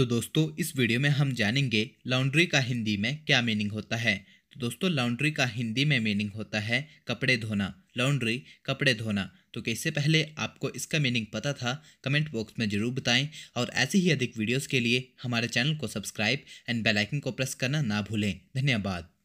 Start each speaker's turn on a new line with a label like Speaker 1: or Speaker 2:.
Speaker 1: तो दोस्तों इस वीडियो में हम जानेंगे लॉन्ड्री का हिंदी में क्या मीनिंग होता है तो दोस्तों लॉन्ड्री का हिंदी में मीनिंग होता है कपड़े धोना लॉन्ड्री कपड़े धोना तो कैसे पहले आपको इसका मीनिंग पता था कमेंट बॉक्स में ज़रूर बताएं और ऐसे ही अधिक वीडियोस के लिए हमारे चैनल को सब्सक्राइब एंड बेल आइकन को प्रेस करना ना भूलें धन्यवाद